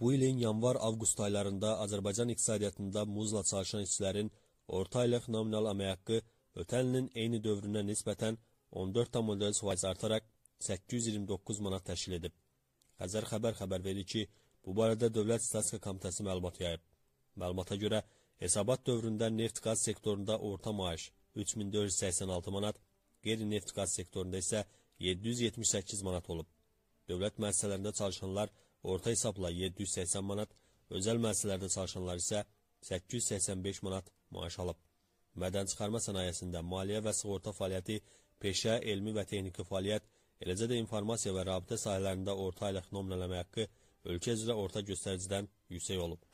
Bu ilin yanvar-avqust aylarında Azərbaycan iqtisadiyyatında muzla çalışan işçilərin orta aylıq nominal əmək haqqı ötən ilin eyni dövrünə nisbətən 14,4% artaraq 829 manat təşkil edib. Xəzər xəbər xəbər verir ki, bu barədə Dövlət Statistika Komitəsi məlumat yayıb. Məlumata görə, hesabat dövründə neft-qaz sektorunda orta maaş 3486 manat, qeyri-neft-qaz sektorunda isə 778 manat olub. Dövlət müəssisələrində çalışanlar orta hesabla 780 manat, özəl müəssisələrdə çalışanlar isə 885 manat maaş alıb. Mədən çıxarma sənayesində maliyyə və sığorta fəaliyyəti, peşə, elmi və texniki fəaliyyət, eləcə də informasiya və rabitə sahələrində orta aylıq nomlələmə haqqı ölkə üzrə orta göstəricidən yüksək olub.